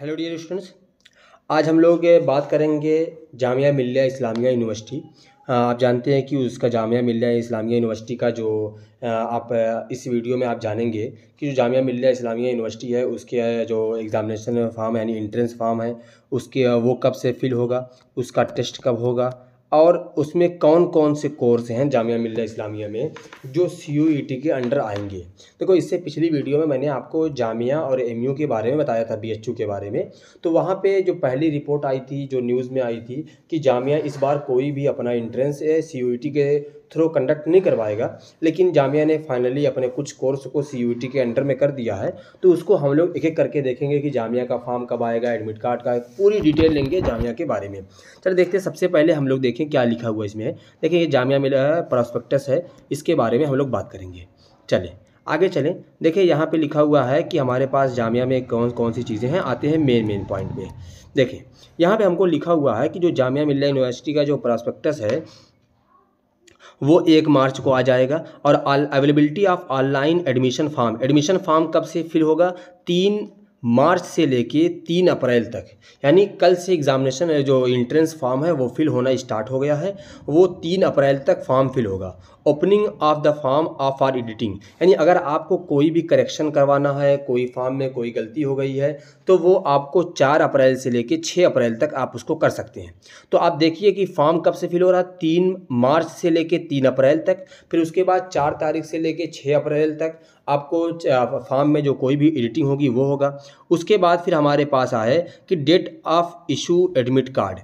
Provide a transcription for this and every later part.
hello dear students आज हम लोग बात करेंगे जामिया मिल्लिया इस्लामिया यूनिवर्सिटी आप जानते हैं कि उसका जामिया मिल्लिया इस्लामिया यूनिवर्सिटी का जो आप इस वीडियो में आप जानेंगे कि जो जामिया मिल्लिया इस्लामिया यूनिवर्सिटी है उसके जो एग्ज़ामिनेशन फॉर्म यानी इंट्रेंस फॉर्म है उसके वो कब से फिल होगा उसका टेस्ट कब होगा और उसमें कौन कौन से कोर्स हैं जामिया मिल्ला इस्लामिया में जो सी यू ई टी के अंडर आएंगे देखो इससे पिछली वीडियो में मैंने आपको जामिया और एम यू के बारे में बताया था बी एच यू के बारे में तो वहाँ पे जो पहली रिपोर्ट आई थी जो न्यूज़ में आई थी कि जामिया इस बार कोई भी अपना entrance C U E T के थ्रो कंडक्ट नहीं करवाएगा लेकिन जामिया ने फाइनली अपने कुछ कोर्स को सी के अंडर में कर दिया है तो उसको हम लोग एक एक करके देखेंगे कि जामिया का फॉर्म कब आएगा एडमिट कार्ड का पूरी डिटेल लेंगे जामिया के बारे में चलो देखते हैं सबसे पहले हम लोग देखें क्या लिखा हुआ इसमें देखिए ये जामिया मिला है प्रॉस्पेक्टस है इसके बारे में हम लोग बात करेंगे चलें आगे चलें देखिए यहाँ पे लिखा हुआ है कि हमारे पास जामिया में कौन कौन सी चीज़ें हैं आते हैं मेन मेन पॉइंट पे देखें यहाँ पे हमको लिखा हुआ है कि जो जामिया मिल्ला यूनिवर्सिटी का जो प्रॉस्पेक्टस है वो एक मार्च को आ जाएगा और availability of online admission form admission form कब से फिल होगा तीन मार्च से लेके तीन अप्रैल तक यानी कल से एग्ज़ामिनेशन जो इंट्रेंस फॉर्म है वो फिल होना स्टार्ट हो गया है वो तीन अप्रैल तक फॉर्म फिल होगा opening of the form of or editing यानी अगर आपको कोई भी करेक्शन करवाना है कोई फॉर्म में कोई गलती हो गई है तो वो आपको चार अप्रैल से लेके छः अप्रैल तक आप उसको कर सकते हैं तो आप देखिए कि फॉर्म कब से फिल हो रहा है तीन मार्च से लेके तीन अप्रैल तक फिर उसके बाद चार तारीख से लेके छः अप्रैल तक आपको फॉर्म में जो कोई भी एडिटिंग होगी वो होगा उसके बाद फिर हमारे पास आए कि date of issue admit card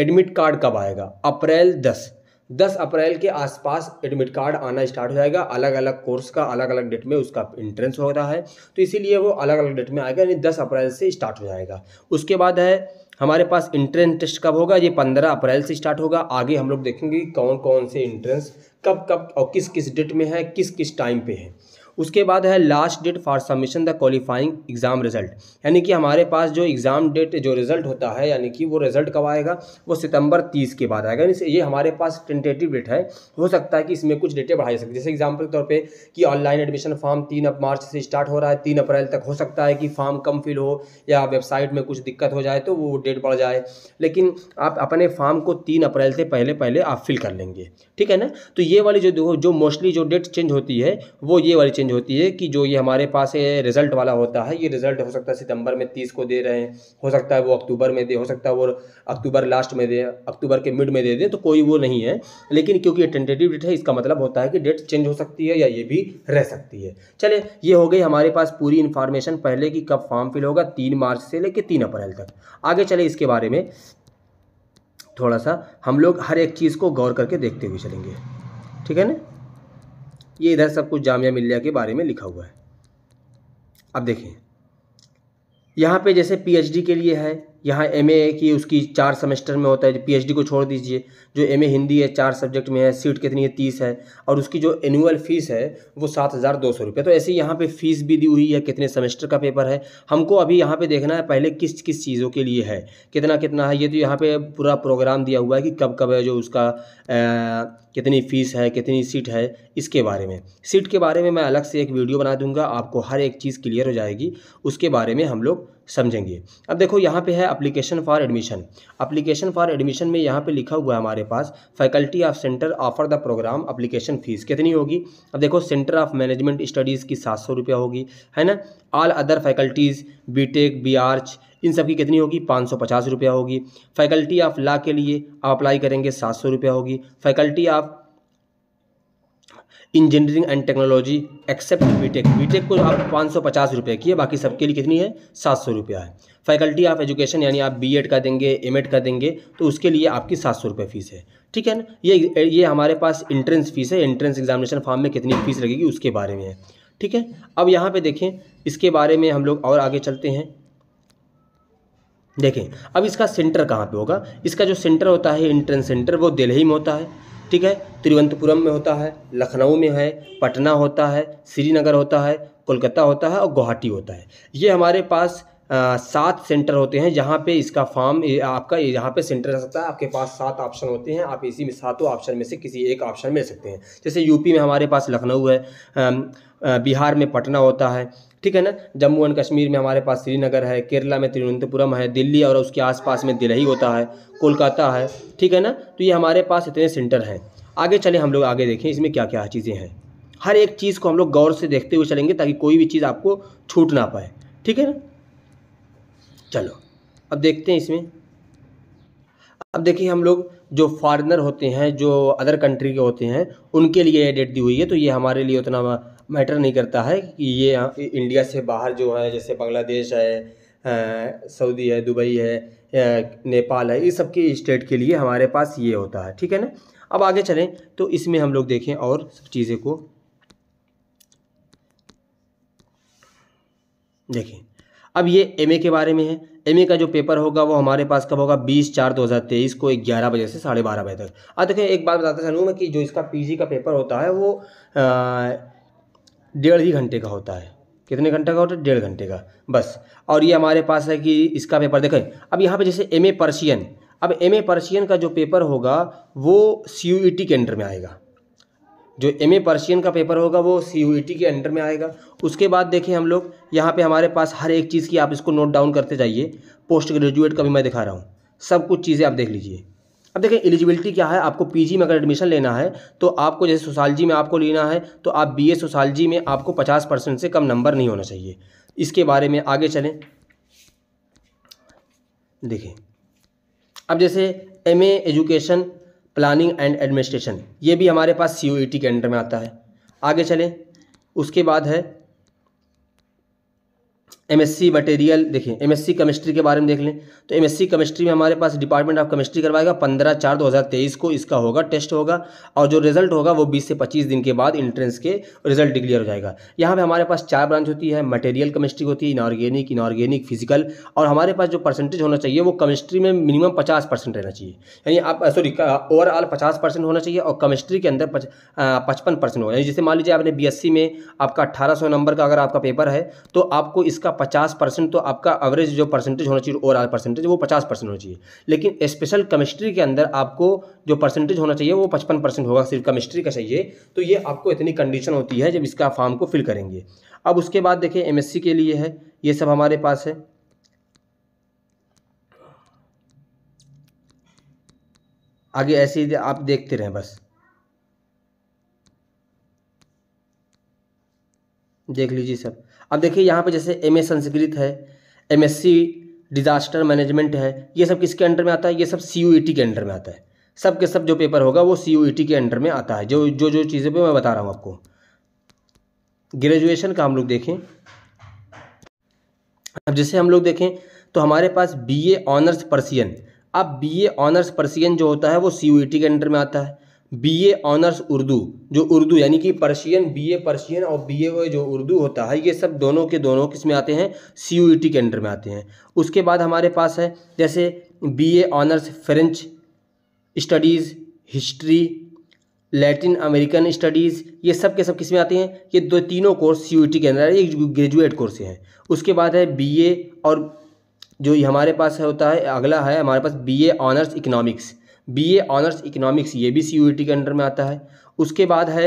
admit card कब आएगा अप्रैल दस दस अप्रैल के आसपास एडमिट कार्ड आना स्टार्ट हो जाएगा अलग अलग कोर्स का अलग अलग डेट में उसका इंट्रेंस हो रहा है तो इसीलिए वो अलग अलग डेट में आएगा यानी दस अप्रैल से स्टार्ट हो जाएगा उसके बाद है हमारे पास इंट्रेंस टेस्ट कब होगा ये पंद्रह अप्रैल से स्टार्ट होगा आगे हम लोग देखेंगे कौन कौन से इंट्रेंस कब कब और किस किस डेट में है किस किस टाइम पे है उसके बाद है last date for submission the qualifying exam result यानी कि हमारे पास जो एग्ज़ाम डेट जो रिजल्ट होता है यानी कि वो रिजल्ट कब आएगा वो सितंबर तीस के बाद आएगा यानी ये हमारे पास टेंटेटिव डेट है हो सकता है कि इसमें कुछ डेटें बढ़ाई सकते सकती जैसे एग्जाम्पल के तौर पर कि ऑनलाइन एडमिशन फॉर्म तीन मार्च से स्टार्ट हो रहा है तीन अप्रैल तक हो सकता है कि फॉर्म कम फिल हो या वेबसाइट में कुछ दिक्कत हो जाए तो वो डेट बढ़ जाए लेकिन आप अपने फॉर्म को तीन अप्रैल से पहले पहले आप फिल कर लेंगे ठीक है ना तो ये वाली जो जो मोस्टली जो डेट चेंज होती है वो ये वाली चेंज चेंज होती है कि जो ये हमारे पास रिज़ल्ट वाला होता है ये रिज़ल्ट हो सकता है सितंबर में तीस को दे रहे हैं हो सकता है वो अक्टूबर में दे हो सकता है वो अक्टूबर लास्ट में दे अक्टूबर के मिड में दे दें तो कोई वो नहीं है लेकिन क्योंकि ये टेंटेटिव डेट है इसका मतलब होता है कि डेट चेंज हो सकती है या ये भी रह सकती है चले ये हो गई हमारे पास पूरी इन्फॉर्मेशन पहले कि कब फॉर्म फिल होगा तीन मार्च से लेकर तीन अप्रैल तक आगे चले इसके बारे में थोड़ा सा हम लोग हर एक चीज़ को गौर करके देखते हुए चलेंगे ठीक है ना ये इधर सब कुछ जामिया मिल्लिया के बारे में लिखा हुआ है अब देखें यहाँ पे जैसे पीएचडी के लिए है यहाँ एम ए की उसकी चार सेमेस्टर में होता है पी एच डी को छोड़ दीजिए जो एम ए हिंदी है चार सब्जेक्ट में है सीट कितनी है तीस है और उसकी जो एनुअल फ़ीस है वो सात हज़ार दो सौ रुपये तो ऐसे यहाँ पे फ़ीस भी दी हुई है कितने सेमेस्टर का पेपर है हमको अभी यहाँ पे देखना है पहले किस किस चीज़ों के लिए है कितना कितना है ये तो यहाँ पर पूरा प्रोग्राम दिया हुआ है कि कब कब है जो उसका आ, कितनी फ़ीस है कितनी सीट है इसके बारे में सीट के बारे में मैं अलग से एक वीडियो बना दूँगा आपको हर एक चीज़ क्लियर हो जाएगी उसके बारे में हम लोग समझेंगे अब देखो यहाँ पे है application for admission application for admission में यहाँ पे लिखा हुआ है हमारे पास faculty of centre offer the program application fees कितनी होगी अब देखो सेंटर ऑफ मैनेजमेंट स्टडीज़ की सात सौ होगी है ना all other faculties B tech B इन सब की कितनी होगी पाँच सौ पचास रुपया होगी फैकल्टी ऑफ लॉ के लिए आप अप्लाई करेंगे सात सौ रुपया होगी faculty of engineering and technology except B tech B tech को आप पाँच सौ पचास रुपये की है बाकी सबके लिए कितनी है सात सौ रुपया है फैकल्टी ऑफ एजुकेशन यानी आप बीएड का देंगे एमएड का देंगे तो उसके लिए आपकी सात सौ रुपये फ़ीस है ठीक है ना ये ये हमारे पास इंट्रेंस फ़ीस है इंट्रेंस एग्जामिनेशन फॉर्म में कितनी फ़ीस लगेगी उसके बारे में है ठीक है अब यहाँ पे देखें इसके बारे में हम लोग और आगे चलते हैं देखें अब इसका सेंटर कहाँ पे होगा इसका जो सेंटर होता है इंट्रेंस सेंटर वो दिल्ली में होता है ठीक है तिरुवंतपुरम में होता है लखनऊ में है पटना होता है श्रीनगर होता है कोलकाता होता है और गुवाहाटी होता है ये हमारे पास सात सेंटर होते हैं जहाँ पे इसका फॉर्म आपका यहाँ पे सेंटर रह सकता है आपके पास सात ऑप्शन होते हैं आप इसी में सातों ऑप्शन में से किसी एक ऑप्शन में सकते हैं जैसे यूपी में हमारे पास लखनऊ है आ, बिहार में पटना होता है ठीक है ना जम्मू एंड कश्मीर में हमारे पास श्रीनगर है केरला में तिरुवनंतपुरम है दिल्ली और उसके आसपास में दिल्ली होता है कोलकाता है ठीक है ना तो ये हमारे पास इतने सेंटर हैं आगे चले हम लोग आगे देखें इसमें क्या क्या चीज़ें हैं हर एक चीज़ को हम लोग गौर से देखते हुए चलेंगे ताकि कोई भी चीज़ आपको छूट ना पाए ठीक है ना चलो अब देखते हैं इसमें अब देखिए हम लोग जो फॉरेनर होते हैं जो अदर कंट्री के होते हैं उनके लिए डेट दी हुई है तो ये हमारे लिए उतना मैटर नहीं करता है कि ये इंडिया से बाहर जो है जैसे बांग्लादेश है सऊदी है दुबई है नेपाल है ये सब के स्टेट के लिए हमारे पास ये होता है ठीक है ना अब आगे चलें तो इसमें हम लोग देखें और सब चीज़ें को देखें अब ये एम के बारे में है एम का जो पेपर होगा वो हमारे पास कब होगा बीस चार दो हज़ार तेईस को ग्यारह बजे से साढ़े बारह बजे तक अब देखें एक बात बताता चलूँ मैं कि जो इसका पीजी का पेपर होता है वो आ, डेढ़ ही घंटे का होता है कितने घंटे का होता है डेढ़ घंटे का बस और ये हमारे पास है कि इसका पेपर देखें अब यहाँ पे जैसे एम ए पर्शियन अब एम ए पर्शियन का जो पेपर होगा वो सी यू ई टी के अंडर में आएगा जो एम ए पर्शियन का पेपर होगा वो सी यू ई टी के अंडर में आएगा उसके बाद देखें हम लोग यहाँ पे हमारे पास हर एक चीज़ की आप इसको नोट डाउन करते जाइए पोस्ट ग्रेजुएट का भी मैं दिखा रहा हूँ सब कुछ चीज़ें आप देख लीजिए अब देखें एलिजिबिलिटी क्या है आपको पीजी में अगर एडमिशन लेना है तो आपको जैसे सोसालजी में आपको लेना है तो आप बीए सोसालजी में आपको पचास परसेंट से कम नंबर नहीं होना चाहिए इसके बारे में आगे चलें देखें अब जैसे M education planning and administration ये भी हमारे पास सी e के अंडर में आता है आगे चलें उसके बाद है एमएससी मटेरियल देखिए एमएससी केमिस्ट्री के बारे में देख लें तो एमएससी केमिस्ट्री में हमारे पास डिपार्टमेंट ऑफ केमिस्ट्री करवाएगा पंद्रह चार दो हज़ार तेईस को इसका होगा टेस्ट होगा और जो रिजल्ट होगा वो बीस से पच्चीस दिन के बाद इंट्रेंस के रिजल्ट डिक्लेयर हो जाएगा यहाँ पे हमारे पास चार ब्रांच होती है मटेरियल केमिस्ट्री होती है इनऑर्गेनिक इनऑर्गेनिक फिजिकल और हमारे पास जो परसेंटेज होना चाहिए वो केमिस्ट्री में मिनिमम पचास परसेंट रहना चाहिए यानी आप सॉरी ओवरऑल पचास परसेंट होना चाहिए और केमिस्ट्री के अंदर पचपन परसेंट होगा यानी जैसे मान लीजिए आपने बी में आपका अट्ठारह नंबर का अगर आपका पेपर है तो आपको इसका पचास परसेंट तो आपका एवरेज जो परसेंटेज होना चाहिए ओवरऑल परसेंटेज वो पचास परसेंट होना चाहिए लेकिन स्पेशल केमिस्ट्री के अंदर आपको जो परसेंटेज होना चाहिए वो पचपन परसेंट होगा सिर्फ केमिस्ट्री का चाहिए तो ये आपको इतनी कंडीशन होती है जब इसका फॉर्म को फिल करेंगे अब उसके बाद देखिए एम के लिए है ये सब हमारे पास है आगे ऐसे ही आप देखते रहें बस देख लीजिए सर अब देखिए यहाँ पे जैसे एम संस्कृत है एम डिज़ास्टर मैनेजमेंट है ये सब किसके अंडर में आता है ये सब सी e के अंडर में आता है सब के सब जो पेपर होगा वो सी e के अंडर में आता है जो जो जो चीज़ें पे मैं बता रहा हूँ आपको ग्रेजुएशन का हम लोग देखें अब जैसे हम लोग देखें तो हमारे पास बी ऑनर्स पर्सियन अब बी ऑनर्स पर्सियन जो होता है वो सी e के अंडर में आता है बीए ऑनर्स उर्दू जो उर्दू यानी कि पर्शियन बीए पर्शियन और बीए जो उर्दू होता है ये सब दोनों के दोनों किस में आते हैं टी e के अंडर में आते हैं उसके बाद हमारे पास है जैसे BA honours French studies history Latin American studies ये सब के सब किस में आते हैं ये दो तीनों कोर्स सी e के अंदर ये ग्रेजुएट कोर्स हैं उसके बाद है ए और जो हमारे पास है होता है अगला है हमारे पास B honours economics BA honours economics ये भी सी e के अंडर में आता है उसके बाद है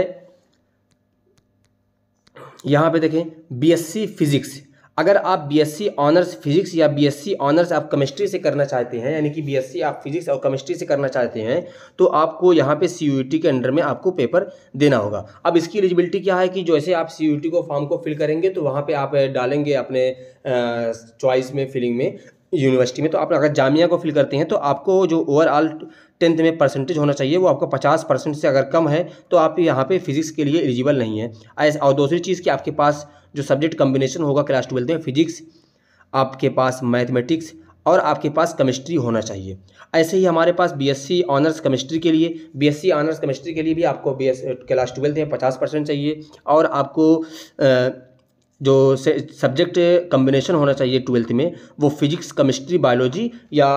यहाँ पे देखें बीएससी फिजिक्स अगर आप बीएससी ऑनर्स फिजिक्स या बीएससी ऑनर्स आप केमिस्ट्री से करना चाहते हैं यानी कि बीएससी आप फिजिक्स और केमिस्ट्री से करना चाहते हैं तो आपको यहाँ पे सी e के अंडर में आपको पेपर देना होगा अब इसकी एलिजिबिलिटी क्या है कि जैसे आप सी e को फॉर्म को फिल करेंगे तो वहाँ पे आप डालेंगे अपने चॉइस में फिलिंग में यूनिवर्सिटी में तो आप अगर जामिया को फिल करते हैं तो आपको जो ओवरऑल टेंथ में परसेंटेज होना चाहिए वो आपका पचास परसेंट से अगर कम है तो आप यहाँ पे फिजिक्स के लिए एलिजिबल नहीं है ऐसा और दूसरी चीज़ कि आपके पास जो सब्जेक्ट कम्बिनेशन होगा क्लास ट्वेल्थ में फिजिक्स आपके पास मैथमेटिक्स और आपके पास केमिस्ट्री होना चाहिए ऐसे ही हमारे पास बीएससी ऑनर्स केमिस्ट्री के लिए बीएससी ऑनर्स केमिस्ट्री के लिए भी आपको बी एस क्लास ट्वेल्थ में पचास परसेंट चाहिए और आपको आ, जो सब्जेक्ट कम्बिनेशन होना चाहिए ट्वेल्थ में वो फिजिक्स केमिस्ट्री बायोलॉजी या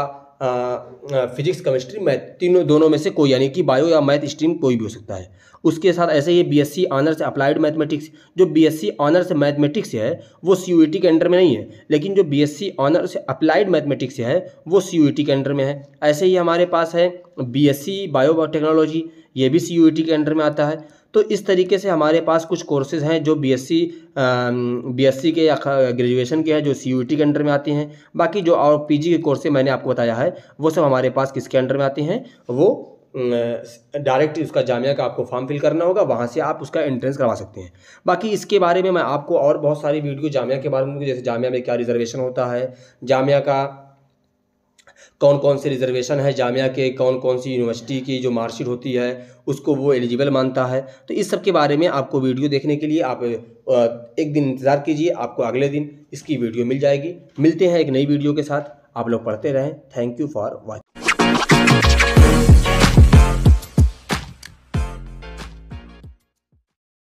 फिजिक्स केमिस्ट्री मैथ तीनों दोनों में से कोई यानी कि बायो या मैथ स्ट्रीम कोई भी हो सकता है उसके साथ ऐसे ही बीएससी ऑनर्स अप्लाइड मैथमेटिक्स जो बीएससी ऑनर्स मैथमेटिक्स है वो सी e के अंडर में नहीं है लेकिन जो बीएससी ऑनर्स अप्लाइड मैथमेटिक्स है वो सी e के अंडर में है ऐसे ही हमारे पास है B S C biotechnology ये भी सी e के अंडर में आता है तो इस तरीके से हमारे पास कुछ कोर्सेज़ हैं जो बीएससी बीएससी के या ग्रेजुएशन के हैं जो टी के अंडर में आती हैं बाकी जो और पीजी के कोर्सेज मैंने आपको बताया है वो सब हमारे पास किसके अंडर में आती हैं वो डायरेक्ट उसका जामिया का आपको फॉर्म फिल करना होगा वहाँ से आप उसका एंट्रेंस करवा सकते हैं बाकी इसके बारे में मैं आपको और बहुत सारी वीडियो जामिया के बारे में जैसे जामिया में क्या रिजर्वेशन होता है जामिया का कौन कौन से रिजर्वेशन है जामिया के कौन कौन सी यूनिवर्सिटी की जो मार्कशीट होती है उसको वो एलिजिबल मानता है तो इस सब के बारे में आपको वीडियो देखने के लिए आप एक दिन इंतज़ार कीजिए आपको अगले दिन इसकी वीडियो मिल जाएगी मिलते हैं एक नई वीडियो के साथ आप लोग पढ़ते रहें थैंक यू फॉर वॉचिंग